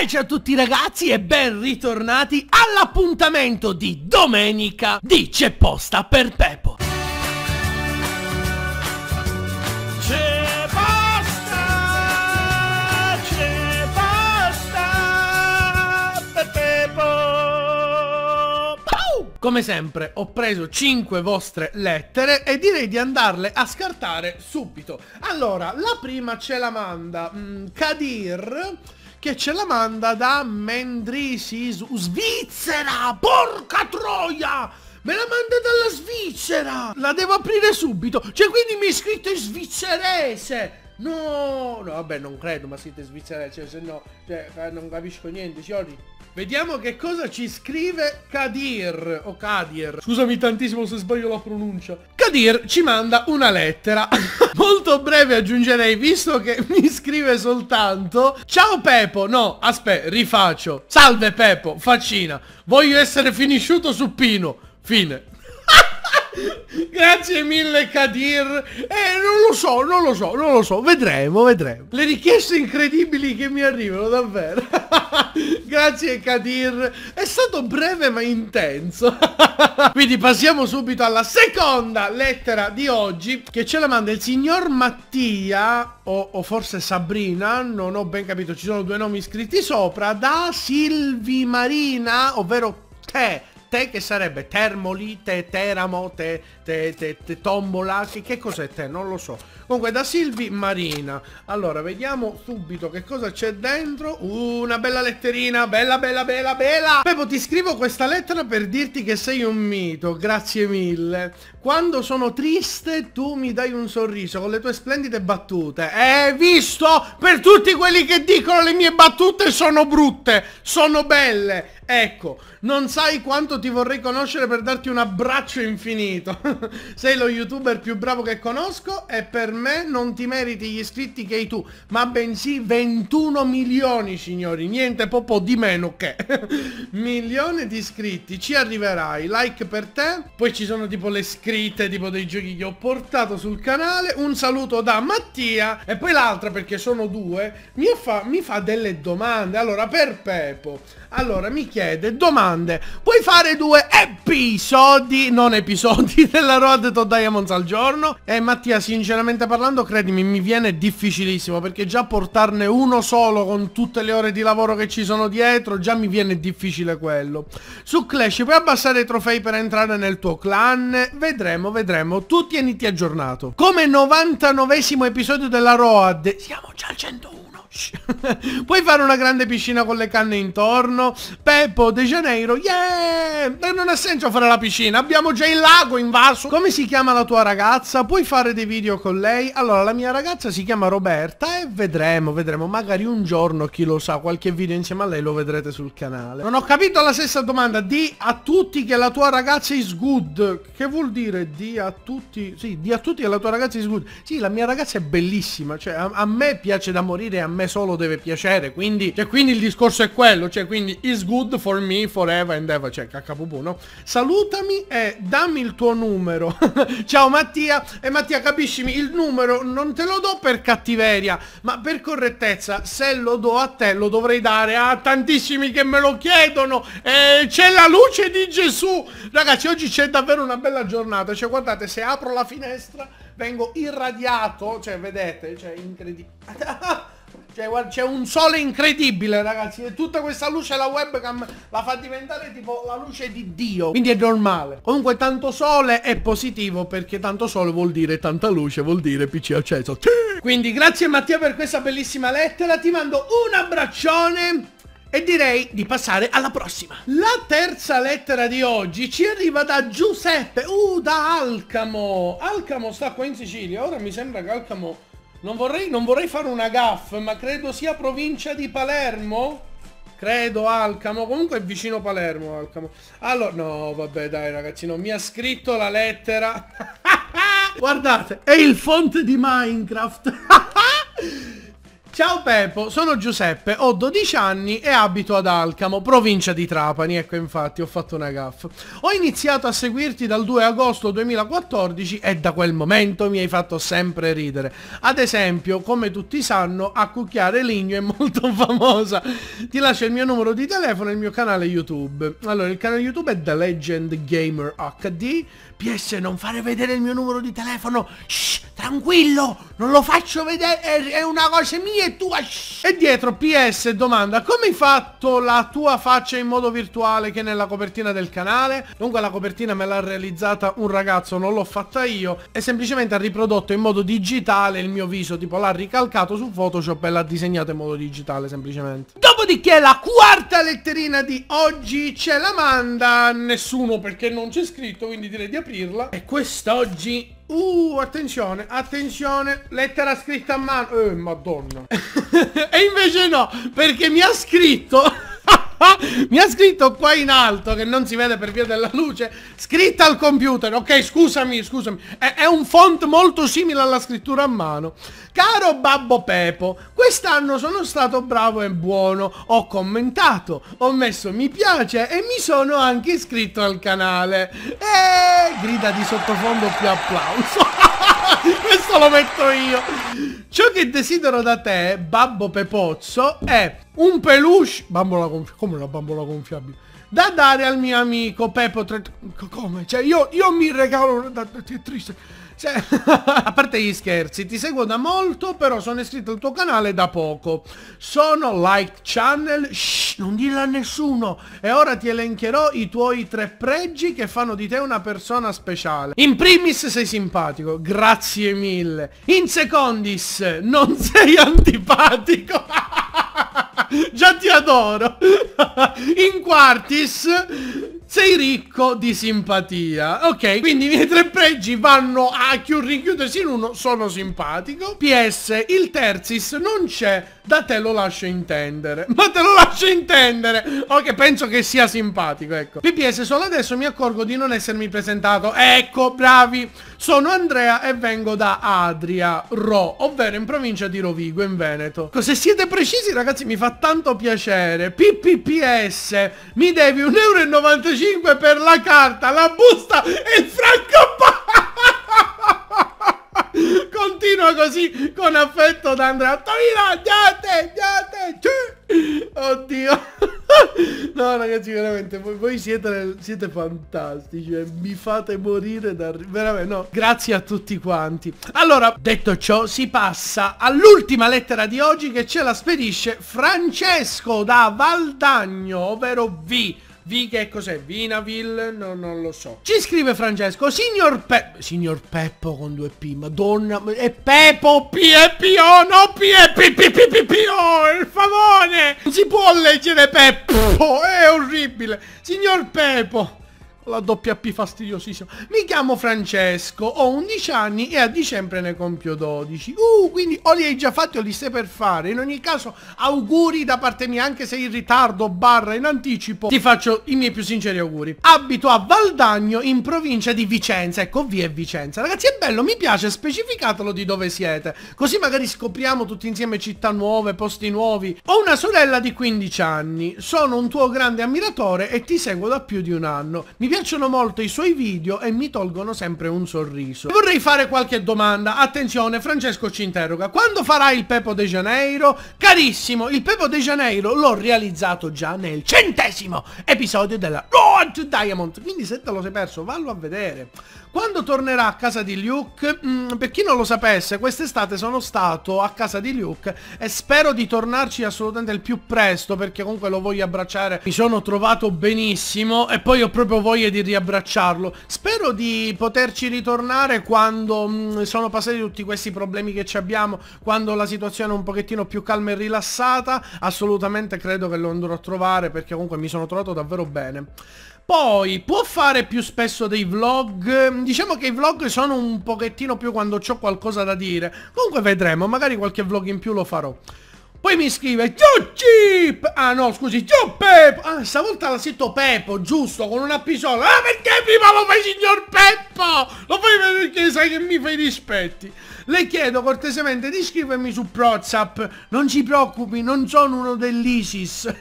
E ciao a tutti ragazzi e ben ritornati all'appuntamento di domenica di C'è posta per Pepo. C'è posta, c'è posta per Pepo. Pow! Come sempre ho preso 5 vostre lettere e direi di andarle a scartare subito. Allora, la prima ce la manda mh, mm, Kadir che ce la manda da Mendrisi, Svizzera, porca troia! Me la manda dalla Svizzera! La devo aprire subito! Cioè quindi mi è scritto in svizzerese! No, no vabbè non credo ma siete svizzerese, cioè, se no cioè, eh, non capisco niente, sorry. Vediamo che cosa ci scrive Kadir o Kadir. Scusami tantissimo se sbaglio la pronuncia. Kadir ci manda una lettera. Molto breve aggiungerei, visto che mi scrive soltanto. Ciao Pepo. No, aspetta, rifaccio. Salve Pepo, faccina. Voglio essere finisciuto su Pino. Fine. Grazie mille Kadir. Eh, non lo so, non lo so, non lo so. Vedremo, vedremo. Le richieste incredibili che mi arrivano, davvero. Grazie Kadir. È stato breve ma intenso. Quindi passiamo subito alla seconda lettera di oggi che ce la manda il signor Mattia o, o forse Sabrina, non ho ben capito, ci sono due nomi scritti sopra, da Silvi Marina, ovvero te te che sarebbe termolite, teramo, te, te, te, te tombola, che, che cos'è te? Non lo so. Comunque da Silvi Marina. Allora, vediamo subito che cosa c'è dentro. Uh, una bella letterina, bella, bella, bella, bella. Pepo, ti scrivo questa lettera per dirti che sei un mito, grazie mille. Quando sono triste tu mi dai un sorriso con le tue splendide battute. Eh, visto? Per tutti quelli che dicono le mie battute sono brutte, sono belle. Ecco, non sai quanto ti vorrei conoscere per darti un abbraccio infinito. Sei lo youtuber più bravo che conosco e per me non ti meriti gli iscritti che hai tu, ma bensì 21 milioni, signori. Niente poco di meno che. Milione di iscritti, ci arriverai. Like per te. Poi ci sono tipo le scritte, tipo dei giochi che ho portato sul canale. Un saluto da Mattia e poi l'altra perché sono due. Mi fa, mi fa delle domande. Allora, per Pepo, allora, mi chiede, domande. Puoi fare due episodi, non episodi, della Road to Diamonds al giorno? E eh, Mattia, sinceramente parlando, credimi, mi viene difficilissimo, perché già portarne uno solo con tutte le ore di lavoro che ci sono dietro, già mi viene difficile quello. Su Clash puoi abbassare i trofei per entrare nel tuo clan? Vedremo, vedremo. Tu tieniti aggiornato. Come 99 episodio della Road, siamo già al 101. Puoi fare una grande piscina con le canne intorno? Peppo, De Janeiro, yeah! Eh, non ha senso fare la piscina, abbiamo già il lago invaso. Come si chiama la tua ragazza? Puoi fare dei video con lei? Allora, la mia ragazza si chiama Roberta e vedremo, vedremo. Magari un giorno, chi lo sa, qualche video insieme a lei lo vedrete sul canale. Non ho capito la stessa domanda. Di a tutti che la tua ragazza is good. Che vuol dire di a tutti? Sì, di a tutti che la tua ragazza is good. Sì, la mia ragazza è bellissima, cioè a, a me piace da morire, a me me solo deve piacere, quindi, cioè, quindi il discorso è quello, cioè, quindi is good for me forever and ever, cioè, KPP, no? Salutami e dammi il tuo numero. Ciao Mattia, e Mattia, capiscimi, il numero non te lo do per cattiveria, ma per correttezza, se lo do a te, lo dovrei dare a tantissimi che me lo chiedono, e c'è la luce di Gesù! Ragazzi, oggi c'è davvero una bella giornata, cioè, guardate, se apro la finestra vengo irradiato, cioè vedete, cioè incredibile. Cioè, guarda, c'è un sole incredibile, ragazzi. E tutta questa luce la webcam la fa diventare tipo la luce di Dio. Quindi è normale. Comunque tanto sole è positivo perché tanto sole vuol dire tanta luce, vuol dire PC acceso. Quindi grazie Mattia per questa bellissima lettera. Ti mando un abbraccione. E direi di passare alla prossima. La terza lettera di oggi ci arriva da Giuseppe, uh, da Alcamo. Alcamo sta qua in Sicilia, ora mi sembra che Alcamo non vorrei, non vorrei fare una gaff, ma credo sia provincia di Palermo. Credo Alcamo, comunque è vicino Palermo Alcamo. Allora, no, vabbè, dai ragazzi, non mi ha scritto la lettera. Guardate, è il font di Minecraft. Ciao Peppo, sono Giuseppe, ho 12 anni e abito ad Alcamo, provincia di Trapani, ecco infatti ho fatto una gaffa. Ho iniziato a seguirti dal 2 agosto 2014 e da quel momento mi hai fatto sempre ridere. Ad esempio, come tutti sanno, a cucchiare ligno è molto famosa. Ti lascio il mio numero di telefono e il mio canale YouTube. Allora, il canale YouTube è The Legend Gamer HD. PS, non fare vedere il mio numero di telefono. Shh, tranquillo, non lo faccio vedere, è una cosa mia e tua E dietro PS domanda Come hai fatto la tua faccia in modo virtuale che è nella copertina del canale? Dunque la copertina me l'ha realizzata un ragazzo Non l'ho fatta io E semplicemente ha riprodotto in modo digitale il mio viso Tipo l'ha ricalcato su Photoshop e l'ha disegnato in modo digitale semplicemente Dopodiché la quarta letterina di oggi ce la manda Nessuno perché non c'è scritto quindi direi di aprirla E quest'oggi Uh, attenzione, attenzione, lettera scritta a mano. Eh, madonna. e invece no, perché mi ha scritto Ah, mi ha scritto qua in alto, che non si vede per via della luce, scritta al computer. Ok, scusami, scusami. È, è un font molto simile alla scrittura a mano. Caro Babbo Pepo, quest'anno sono stato bravo e buono. Ho commentato, ho messo mi piace e mi sono anche iscritto al canale. E grida di sottofondo più applauso. Questo lo metto io. Ciò che desidero da te, Babbo Pepozzo, è un peluche, bambola gonfiabile, come una bambola gonfiabile, da dare al mio amico Peppo, Tret come? Cioè io, io mi regalo, ti è triste, cioè, a parte gli scherzi, ti seguo da molto, però sono iscritto al tuo canale da poco. Sono like channel, shh, non dirla a nessuno. E ora ti elencherò i tuoi tre pregi che fanno di te una persona speciale. In primis sei simpatico, grazie mille. In secondis, non sei antipatico. Già ti adoro! In quartis sei ricco di simpatia. Ok, quindi i miei tre pregi vanno a chiud richiudersi in uno, sono simpatico. PS, il terzis non c'è, da te lo lascio intendere. Ma te lo lascio intendere! Ok, penso che sia simpatico, ecco. PPS, solo adesso mi accorgo di non essermi presentato. Ecco, bravi! Sono Andrea e vengo da Adria, Ro, ovvero in provincia di Rovigo, in Veneto. Ecco, se siete precisi, ragazzi, mi fa tanto piacere. PPPS, mi devi 1,95 euro 5 per la carta, la busta e il francobollo! Continua così con affetto da Andrea. Antonino, andiate, andiate! Oddio! No ragazzi veramente voi, voi siete, siete, fantastici eh, Mi fate morire da Veramente no Grazie a tutti quanti Allora detto ciò si passa all'ultima lettera di oggi Che ce la spedisce Francesco da Valdagno Ovvero V vi che cos'è? Vinaville? No, non lo so. Ci scrive Francesco, signor Peppo. Signor Peppo con due P, madonna. E Peppo, P e P O, no P e P P P P P O, il favore! Non si può leggere Peppo, è orribile. Signor Peppo. La doppia P fastidiosissima. Mi chiamo Francesco, ho 11 anni e a dicembre ne compio 12. Uh, quindi o li hai già fatti o li stai per fare. In ogni caso, auguri da parte mia, anche se in ritardo, barra in anticipo, ti faccio i miei più sinceri auguri. Abito a Valdagno, in provincia di Vicenza. Ecco, vi è Vicenza. Ragazzi, è bello, mi piace, specificatelo di dove siete. Così magari scopriamo tutti insieme città nuove, posti nuovi. Ho una sorella di 15 anni, sono un tuo grande ammiratore e ti seguo da più di un anno. Mi piace piacciono molto i suoi video e mi tolgono sempre un sorriso. Vorrei fare qualche domanda. Attenzione, Francesco ci interroga. Quando farai il Pepo de Janeiro? Carissimo, il Pepo de Janeiro l'ho realizzato già nel centesimo episodio della Road to Diamond. Quindi se te lo sei perso, vallo a vedere. Quando tornerà a casa di Luke? Mm, per chi non lo sapesse, quest'estate sono stato a casa di Luke e spero di tornarci assolutamente il più presto perché comunque lo voglio abbracciare. Mi sono trovato benissimo e poi ho proprio voglia anche di riabbracciarlo. Spero di poterci ritornare quando mh, mm, sono passati tutti questi problemi che ci abbiamo, quando la situazione è un pochettino più calma e rilassata. Assolutamente credo che lo andrò a trovare perché comunque mi sono trovato davvero bene. Poi, può fare più spesso dei vlog? Diciamo che i vlog sono un pochettino più quando ho qualcosa da dire. Comunque vedremo, magari qualche vlog in più lo farò. Poi mi scrive Giucci! Ah no, scusi, Giù Peppo! Ah, stavolta l'ha scritto Peppo, giusto, con una pistola. Ah, perché prima lo fai signor Peppo? Lo fai perché sai che mi fai rispetti. Le chiedo cortesemente di scrivermi su Prozzap. Non ci preoccupi, non sono uno dell'ISIS.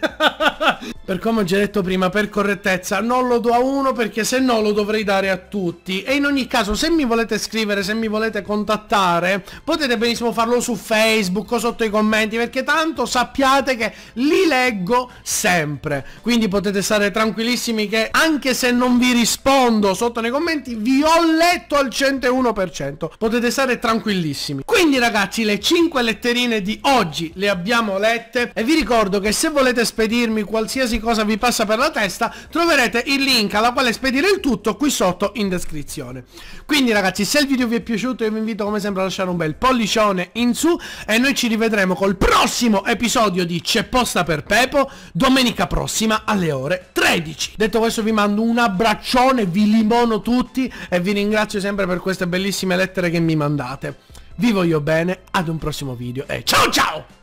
Per come ho già detto prima, per correttezza, non lo do a uno perché se no lo dovrei dare a tutti. E in ogni caso, se mi volete scrivere, se mi volete contattare, potete benissimo farlo su Facebook o sotto i commenti, perché tanto sappiate che li leggo sempre. Quindi potete stare tranquillissimi che anche se non vi rispondo sotto nei commenti, vi ho letto al 101%. Potete stare tranquillissimi. Quindi ragazzi, le 5 letterine di oggi le abbiamo lette e vi ricordo che se volete spedirmi qualsiasi qualsiasi cosa vi passa per la testa, troverete il link alla quale spedire il tutto qui sotto in descrizione. Quindi ragazzi, se il video vi è piaciuto io vi invito come sempre a lasciare un bel pollicione in su e noi ci rivedremo col prossimo episodio di C'è posta per Pepo domenica prossima alle ore 13. Detto questo vi mando un abbraccione, vi limono tutti e vi ringrazio sempre per queste bellissime lettere che mi mandate. Vi voglio bene, ad un prossimo video e ciao ciao!